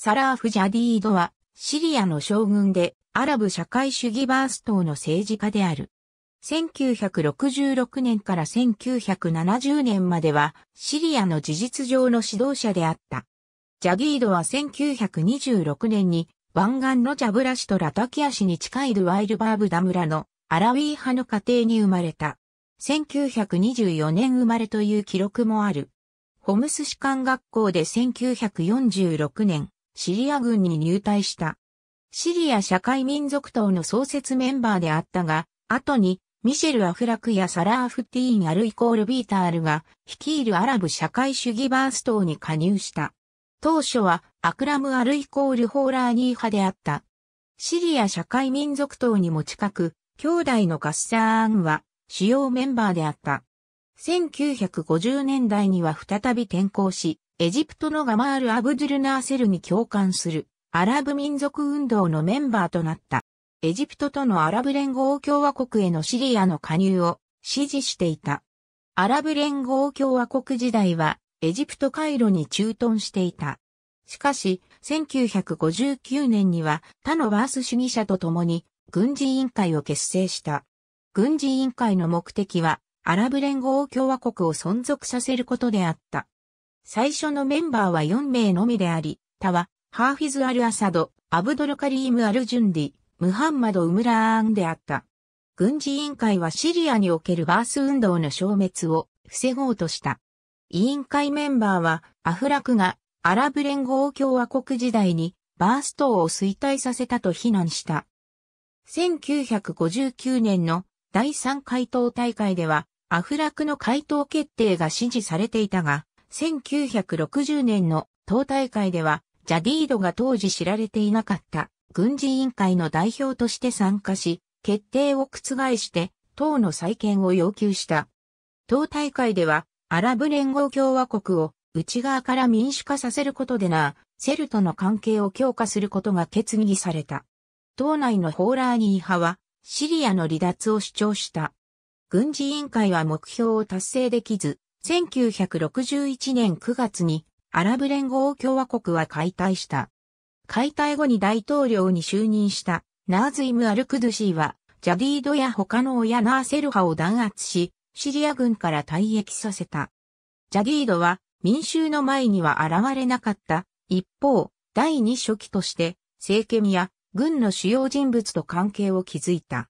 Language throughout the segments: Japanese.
サラーフ・ジャディードは、シリアの将軍で、アラブ社会主義バース党の政治家である。1966年から1970年までは、シリアの事実上の指導者であった。ジャディードは1926年に、湾岸のジャブラ市とラタキア市に近いルワイルバーブダ村のアラウィー派の家庭に生まれた。1924年生まれという記録もある。ホムス士官学校で1946年、シリア軍に入隊した。シリア社会民族党の創設メンバーであったが、後にミシェル・アフラクやサラー・フティーン・アルイコール・ビータールが率いるアラブ社会主義バース党に加入した。当初はアクラム・アルイコール・ホーラーニー派であった。シリア社会民族党にも近く、兄弟のカッサーンは主要メンバーであった。1950年代には再び転校し、エジプトのガマール・アブドゥルナーセルに共感するアラブ民族運動のメンバーとなった。エジプトとのアラブ連合共和国へのシリアの加入を支持していた。アラブ連合共和国時代はエジプト回路に駐屯していた。しかし、1959年には他のバース主義者と共に軍事委員会を結成した。軍事委員会の目的はアラブ連合共和国を存続させることであった。最初のメンバーは4名のみであり、他は、ハーフィズ・アル・アサド、アブドル・カリーム・アル・ジュンディ、ムハンマド・ウムラーンであった。軍事委員会はシリアにおけるバース運動の消滅を防ごうとした。委員会メンバーは、アフラクがアラブ連合共和国時代にバース島を衰退させたと非難した。1959年の第3回答大会では、アフラクの回答決定が支持されていたが、1960年の党大会では、ジャディードが当時知られていなかった軍事委員会の代表として参加し、決定を覆して、党の再建を要求した。党大会では、アラブ連合共和国を内側から民主化させることでな、セルとの関係を強化することが決議された。党内のホーラーニー派は、シリアの離脱を主張した。軍事委員会は目標を達成できず、1961年9月にアラブ連合共和国は解体した。解体後に大統領に就任したナーズイム・アルクドゥシーは、ジャディードや他の親ナーセル派を弾圧し、シリア軍から退役させた。ジャディードは民衆の前には現れなかった。一方、第二初期として、政権や軍の主要人物と関係を築いた。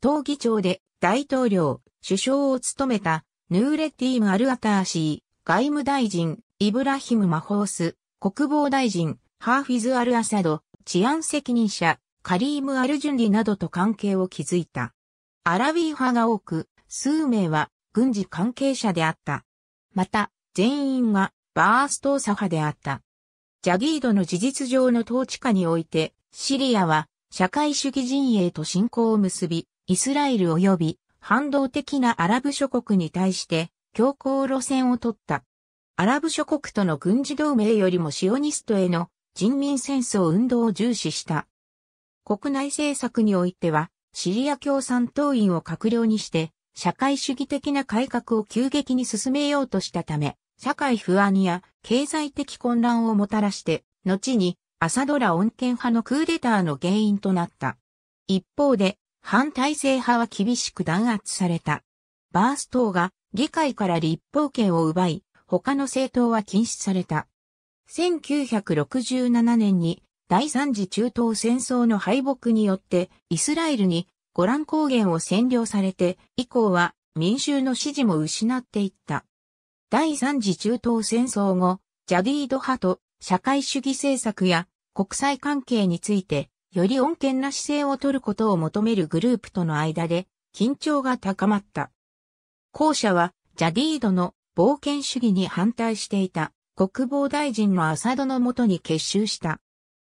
党議長で大統領、首相を務めたヌーレティーム・アルアターシー、外務大臣、イブラヒム・マホース、国防大臣、ハーフィズ・アル・アサド、治安責任者、カリーム・アル・ジュンリなどと関係を築いた。アラウィー派が多く、数名は軍事関係者であった。また、全員がバーストーサ派であった。ジャギードの事実上の統治下において、シリアは社会主義陣営と信仰を結び、イスラエル及び反動的なアラブ諸国に対して強硬路線を取った。アラブ諸国との軍事同盟よりもシオニストへの人民戦争運動を重視した。国内政策においては、シリア共産党員を閣僚にして、社会主義的な改革を急激に進めようとしたため、社会不安や経済的混乱をもたらして、後に朝ドラ恩恵派のクーデターの原因となった。一方で、反体制派は厳しく弾圧された。バース党が議会から立法権を奪い、他の政党は禁止された。1967年に第三次中東戦争の敗北によってイスラエルにゴラン高原を占領されて以降は民衆の支持も失っていった。第三次中東戦争後、ジャディード派と社会主義政策や国際関係について、より穏健な姿勢を取ることを求めるグループとの間で、緊張が高まった。後者は、ジャディードの冒険主義に反対していた国防大臣のアサドのもとに結集した。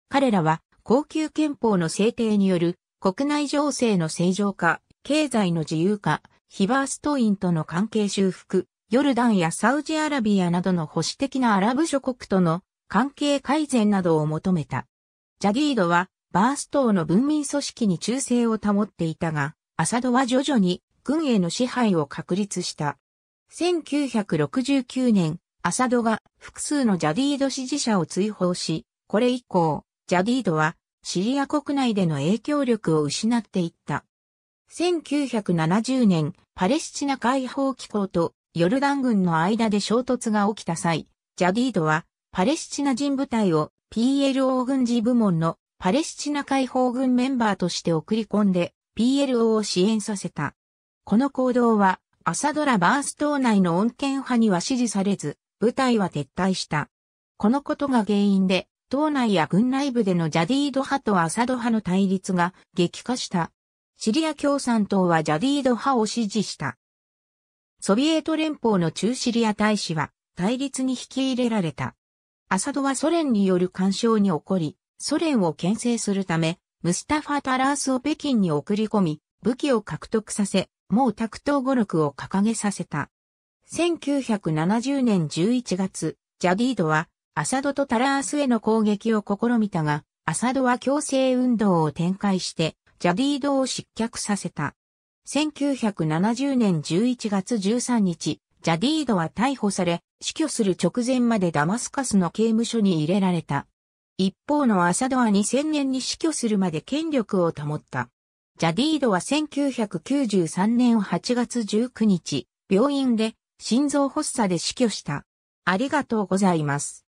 彼らは、高級憲法の制定による国内情勢の正常化、経済の自由化、ヒバーストインとの関係修復、ヨルダンやサウジアラビアなどの保守的なアラブ諸国との関係改善などを求めた。ジャディードはバース島の文民組織に忠誠を保っていたが、アサドは徐々に軍への支配を確立した。1969年、アサドが複数のジャディード支持者を追放し、これ以降、ジャディードはシリア国内での影響力を失っていった。1970年、パレスチナ解放機構とヨルダン軍の間で衝突が起きた際、ジャディードはパレスチナ人部隊を PLO 軍事部門のパレスチナ解放軍メンバーとして送り込んで PLO を支援させた。この行動は朝ドラバース島内の穏健派には支持されず、部隊は撤退した。このことが原因で、党内や軍内部でのジャディード派とアサド派の対立が激化した。シリア共産党はジャディード派を支持した。ソビエト連邦の中シリア大使は対立に引き入れられた。アサドはソ連による干渉に起こり、ソ連を牽制するため、ムスタファ・タラースを北京に送り込み、武器を獲得させ、毛沢東語録を掲げさせた。1970年11月、ジャディードは、アサドとタラースへの攻撃を試みたが、アサドは強制運動を展開して、ジャディードを失脚させた。1970年11月13日、ジャディードは逮捕され、死去する直前までダマスカスの刑務所に入れられた。一方のアサドは2000年に死去するまで権力を保った。ジャディードは1993年8月19日、病院で心臓発作で死去した。ありがとうございます。